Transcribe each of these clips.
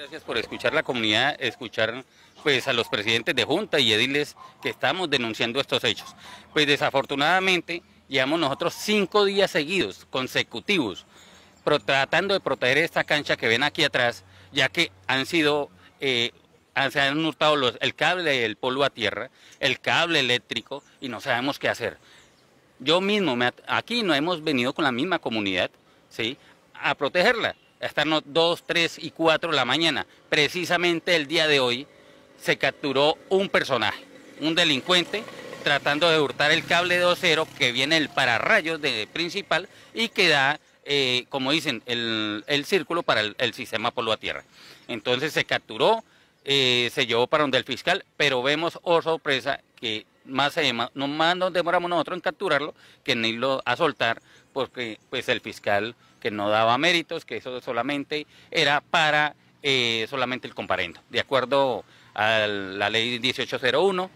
Gracias por escuchar la comunidad, escuchar pues a los presidentes de junta y ediles que estamos denunciando estos hechos. Pues desafortunadamente llevamos nosotros cinco días seguidos, consecutivos, tratando de proteger esta cancha que ven aquí atrás, ya que han sido, eh, se han hurtado el cable del polvo a tierra, el cable eléctrico y no sabemos qué hacer. Yo mismo, me, aquí no hemos venido con la misma comunidad, ¿sí? A protegerla a estarnos 2, 3 y 4 de la mañana. Precisamente el día de hoy se capturó un personaje, un delincuente, tratando de hurtar el cable 2-0 que viene el pararrayos de principal y que da, eh, como dicen, el, círculo para el, sistema polvo a tierra. Entonces se capturó, eh, se llevó para donde el fiscal, pero vemos, oh sorpresa, que más, no más nos demoramos nosotros en capturarlo que en irlo a soltar, porque pues el fiscal que no daba méritos, que eso solamente era para eh, solamente el comparendo, de acuerdo a la ley 1801.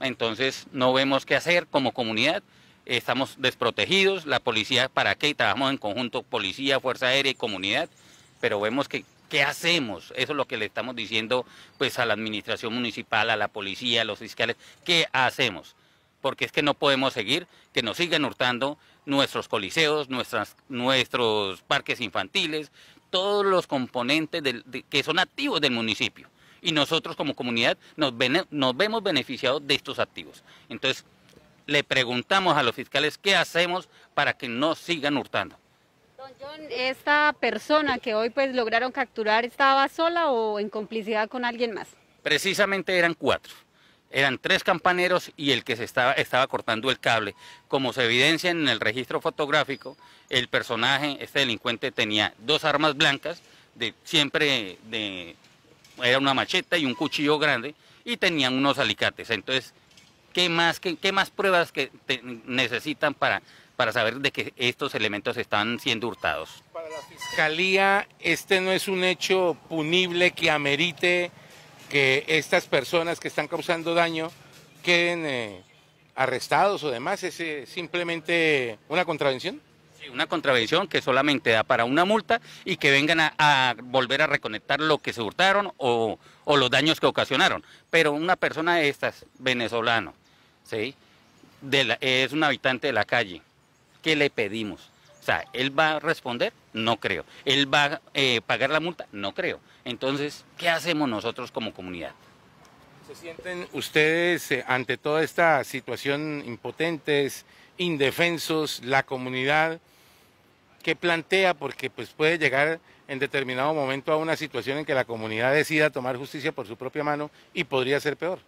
Entonces no vemos qué hacer como comunidad, estamos desprotegidos, la policía para qué, trabajamos en conjunto, policía, fuerza aérea y comunidad, pero vemos que ¿Qué hacemos? Eso es lo que le estamos diciendo pues a la administración municipal, a la policía, a los fiscales. ¿Qué hacemos? Porque es que no podemos seguir que nos sigan hurtando nuestros coliseos, nuestras, nuestros parques infantiles, todos los componentes que son activos del municipio. Y nosotros como comunidad nos, nos vemos beneficiados de estos activos. Entonces, le preguntamos a los fiscales qué hacemos para que no sigan hurtando. Don John, ¿esta persona que hoy pues lograron capturar estaba sola o en complicidad con alguien más? Precisamente eran cuatro eran tres campaneros y el que se estaba, estaba cortando el cable. Como se evidencia en el registro fotográfico, el personaje, este delincuente, tenía dos armas blancas, de, siempre de, era una macheta y un cuchillo grande, y tenían unos alicates. Entonces, ¿qué más, qué, más pruebas que necesitan para, para saber de que estos elementos están siendo hurtados? Para la Fiscalía, este no es un hecho punible que amerite que estas personas que están causando daño queden eh, arrestados o demás, es eh, simplemente una contravención. Sí, una contravención que solamente da para una multa y que vengan a, volver a reconectar lo que se hurtaron o, los daños que ocasionaron. Pero una persona de estas, venezolano, ¿sí? es un habitante de la calle, ¿qué le pedimos? O sea, ¿él va a responder? No creo. ¿Él va a eh, pagar la multa? No creo. Entonces, ¿qué hacemos nosotros como comunidad? ¿Se sienten ustedes eh, ante toda esta situación impotentes, indefensos, la comunidad ¿Qué plantea? Porque pues puede llegar en determinado momento a una situación en que la comunidad decida tomar justicia por su propia mano y podría ser peor.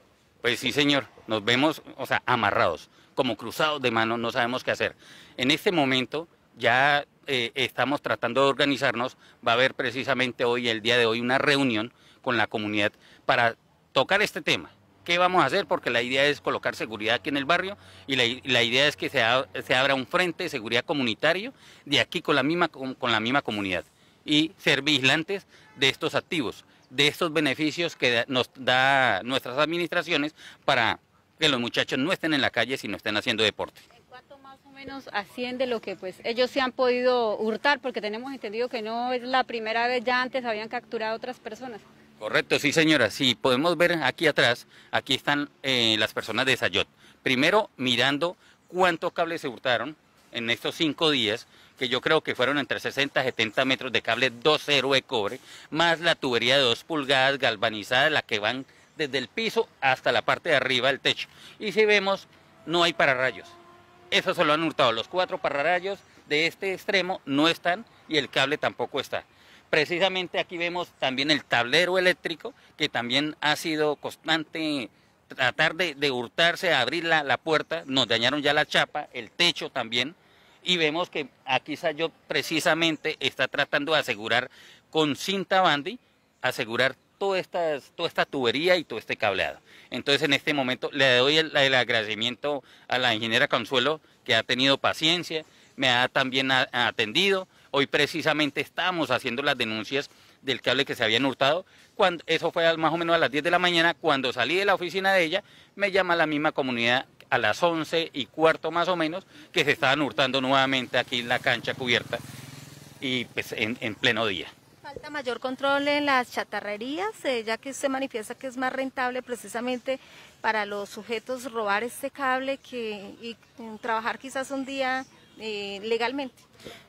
Pues sí, señor, nos vemos, o sea, amarrados, como cruzados de mano, no sabemos qué hacer. En este momento ya eh, estamos tratando de organizarnos. Va a haber precisamente hoy, el día de hoy, una reunión con la comunidad para tocar este tema. ¿Qué vamos a hacer? Porque la idea es colocar seguridad aquí en el barrio y la, idea es que se, abra un frente de seguridad comunitario de aquí con la misma, con la misma comunidad y ser vigilantes de estos activos, de estos beneficios que nos da nuestras administraciones para que los muchachos no estén en la calle, sino estén haciendo deporte. cuánto más o menos asciende lo que pues ellos se han podido hurtar? Porque tenemos entendido que no es la primera vez, ya antes habían capturado otras personas. Correcto, sí señora, si sí, podemos ver aquí atrás, aquí están eh, las personas de Sayot. Primero mirando cuántos cables se hurtaron en estos cinco días, que yo creo que fueron entre 60 y 70 metros de cable 2.0 de cobre, más la tubería de 2 pulgadas galvanizada, la que van desde el piso hasta la parte de arriba del techo. Y si vemos, no hay pararrayos. Eso se lo han hurtado. Los cuatro pararrayos de este extremo no están y el cable tampoco está. Precisamente aquí vemos también el tablero eléctrico que también ha sido constante tratar de, hurtarse, a abrir la, puerta, nos dañaron ya la chapa, el techo también, y vemos que aquí Sayo precisamente está tratando de asegurar con cinta bandy, asegurar toda esta, toda esta tubería y todo este cableado. Entonces, en este momento le doy el, agradecimiento a la ingeniera Consuelo, que ha tenido paciencia, me ha también atendido. Hoy precisamente estamos haciendo las denuncias del cable que se habían hurtado. Cuando, eso fue más o menos a las 10 de la mañana. Cuando salí de la oficina de ella, me llama la misma comunidad a las 11 y cuarto más o menos, que se estaban hurtando nuevamente aquí en la cancha cubierta y pues en pleno día. Falta mayor control en las chatarrerías, eh, ya que se manifiesta que es más rentable precisamente para los sujetos robar este cable que, y mm, trabajar quizás un día eh, legalmente.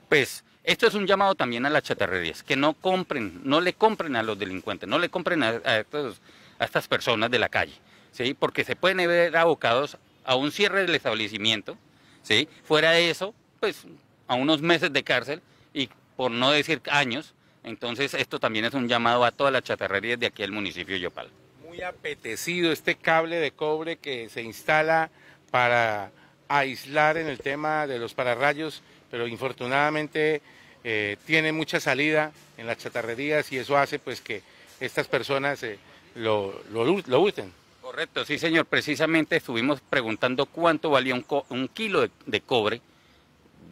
Pues esto es un llamado también a las chatarrerías, que no compren, no le compren a los delincuentes, no le compren a, a, estos, a estas personas de la calle, ¿sí? porque se pueden ver abocados a un cierre del establecimiento, ¿sí? fuera de eso, pues a unos meses de cárcel y por no decir años, entonces esto también es un llamado a todas las chatarrerías de aquí del municipio de Yopal. Muy apetecido este cable de cobre que se instala para aislar en el tema de los pararrayos, pero infortunadamente eh, tiene mucha salida en las chatarrerías y eso hace pues que estas personas eh, lo, usen. Correcto, sí señor, precisamente estuvimos preguntando cuánto valía un, kilo de cobre,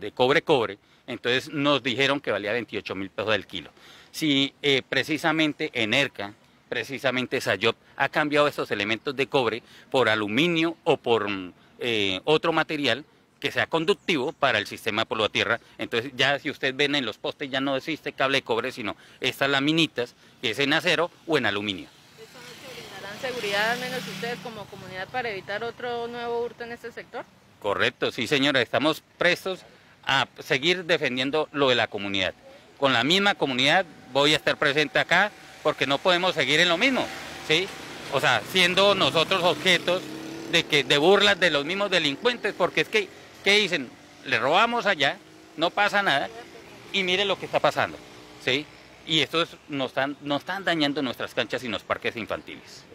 de cobre cobre, entonces nos dijeron que valía 28 mil pesos el kilo. Si eh, precisamente precisamente Enerca, precisamente Sayop, ha cambiado esos elementos de cobre por aluminio o por mm, eh, otro material que sea conductivo para el sistema a tierra. Entonces ya si usted ven en los postes ya no existe cable de cobre, sino estas laminitas que es en acero o en aluminio seguridad al menos ustedes como comunidad para evitar otro nuevo hurto en este sector? Correcto, sí señora, estamos prestos a seguir defendiendo lo de la comunidad. Con la misma comunidad voy a estar presente acá porque no podemos seguir en lo mismo, ¿sí? O sea, siendo nosotros objetos de, que, de burlas de los mismos delincuentes, porque es que, ¿qué dicen? Le robamos allá, no pasa nada, y mire lo que está pasando, ¿sí? Y esto nos, están, nos están dañando nuestras canchas y los parques infantiles.